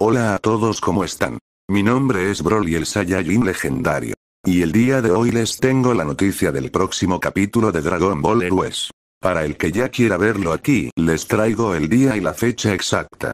Hola a todos, ¿cómo están? Mi nombre es Broly el Saiyajin legendario. Y el día de hoy les tengo la noticia del próximo capítulo de Dragon Ball Heroes. Para el que ya quiera verlo aquí, les traigo el día y la fecha exacta.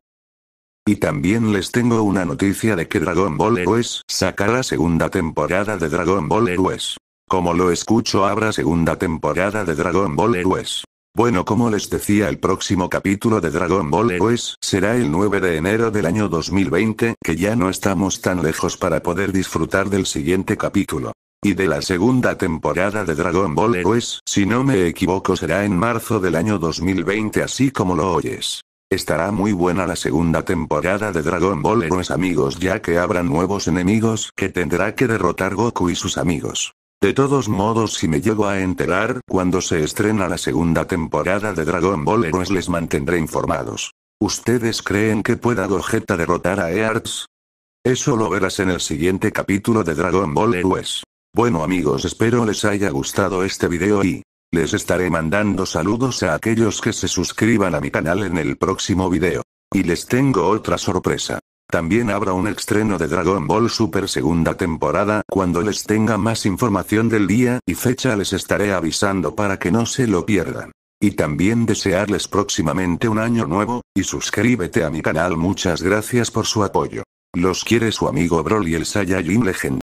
Y también les tengo una noticia de que Dragon Ball Heroes sacará segunda temporada de Dragon Ball Heroes. Como lo escucho habrá segunda temporada de Dragon Ball Heroes. Bueno, como les decía, el próximo capítulo de Dragon Ball Heroes será el 9 de enero del año 2020, que ya no estamos tan lejos para poder disfrutar del siguiente capítulo. Y de la segunda temporada de Dragon Ball Heroes, si no me equivoco, será en marzo del año 2020, así como lo oyes. Estará muy buena la segunda temporada de Dragon Ball Heroes amigos ya que habrá nuevos enemigos que tendrá que derrotar Goku y sus amigos. De todos modos si me llego a enterar cuando se estrena la segunda temporada de Dragon Ball Heroes les mantendré informados. ¿Ustedes creen que pueda Gogeta derrotar a EARTS? Eso lo verás en el siguiente capítulo de Dragon Ball Heroes. Bueno amigos espero les haya gustado este video y... Les estaré mandando saludos a aquellos que se suscriban a mi canal en el próximo video. Y les tengo otra sorpresa. También habrá un estreno de Dragon Ball Super segunda temporada, cuando les tenga más información del día y fecha les estaré avisando para que no se lo pierdan. Y también desearles próximamente un año nuevo, y suscríbete a mi canal muchas gracias por su apoyo. Los quiere su amigo Broly el Saiyajin Legend.